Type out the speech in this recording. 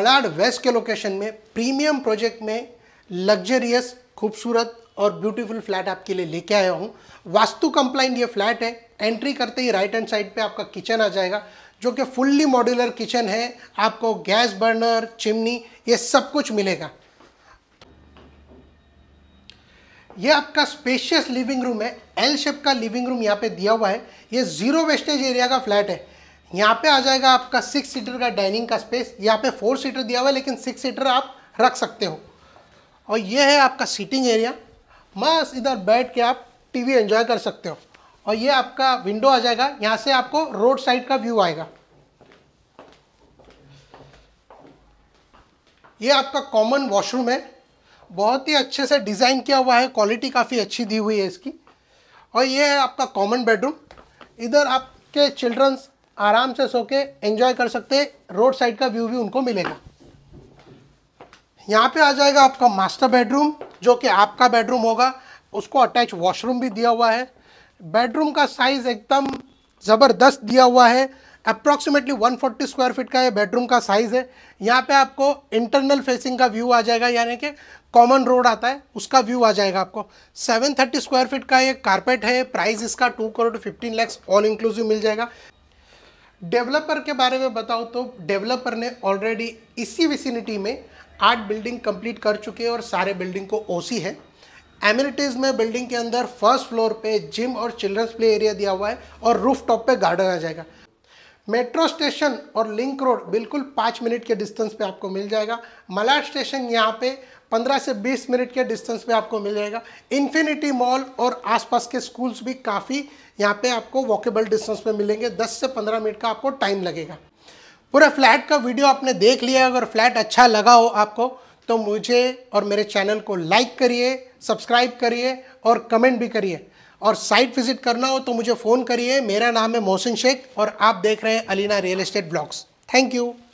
Malad west के location में premium project में लग्जरियस खूबसूरत और ब्यूटीफुल फ्लैट आपके लिए लेके आया हूँ वास्तु कंप्लाइंट ये फ्लैट है एंट्री करते ही राइट हैंड साइड पे आपका किचन आ जाएगा जो कि फुल्ली मॉड्यूलर किचन है आपको गैस बर्नर चिमनी ये सब कुछ मिलेगा ये आपका स्पेशियस लिविंग रूम है एल शेप का लिविंग रूम यहाँ पे दिया हुआ है ये जीरो वेस्टेज एरिया का फ्लैट है यहाँ पे आ जाएगा आपका सिक्स सीटर का डाइनिंग का स्पेस यहाँ पे फोर सीटर दिया हुआ है लेकिन सिक्स सीटर आप रख सकते हो और ये है आपका सीटिंग एरिया बस इधर बैठ के आप टीवी एंजॉय कर सकते हो और ये आपका विंडो आ जाएगा यहाँ से आपको रोड साइड का व्यू आएगा ये आपका कॉमन वॉशरूम है बहुत ही अच्छे से डिज़ाइन किया हुआ है क्वालिटी काफ़ी अच्छी दी हुई है इसकी और ये है आपका कॉमन बेडरूम इधर आपके चिल्ड्रंस आराम से सो के एंजॉय कर सकते रोड साइड का व्यू भी उनको मिलेगा यहाँ पे आ जाएगा आपका मास्टर बेडरूम जो कि आपका बेडरूम होगा उसको अटैच वॉशरूम भी दिया हुआ है बेडरूम का साइज़ एकदम ज़बरदस्त दिया हुआ है अप्रॉक्सीमेटली 140 स्क्वायर फीट का ये बेडरूम का साइज़ है यहाँ पे आपको इंटरनल फेसिंग का व्यू आ जाएगा यानी कि कॉमन रोड आता है उसका व्यू आ जाएगा आपको 730 स्क्वायर फीट का ये कारपेट है प्राइस इसका 2 करोड़ 15 लैक्स ऑल इंक्लूसिव मिल जाएगा डेवलपर के बारे में बताऊँ तो डेवलपर ने ऑलरेडी इसी विसिनिटी में आठ बिल्डिंग कंप्लीट कर चुके हैं और सारे बिल्डिंग को ओसी है एमिनिटीज़ में बिल्डिंग के अंदर फर्स्ट फ्लोर पे जिम और चिल्ड्रंस प्ले एरिया दिया हुआ है और रूफ टॉप पे गार्डन आ जाएगा मेट्रो स्टेशन और लिंक रोड बिल्कुल पाँच मिनट के डिस्टेंस पे आपको मिल जाएगा मलाड स्टेशन यहाँ पे पंद्रह से बीस मिनट के डिस्टेंस पे आपको मिल जाएगा इन्फिनिटी मॉल और आसपास के स्कूल्स भी काफ़ी यहाँ पे आपको वॉकेबल डिस्टेंस पे मिलेंगे दस से पंद्रह मिनट का आपको टाइम लगेगा पूरा फ्लैट का वीडियो आपने देख लिया अगर फ्लैट अच्छा लगा हो आपको तो मुझे और मेरे चैनल को लाइक करिए सब्सक्राइब करिए और कमेंट भी करिए और साइट विजिट करना हो तो मुझे फ़ोन करिए मेरा नाम है मोहसिन शेख और आप देख रहे हैं Alina real estate blogs thank you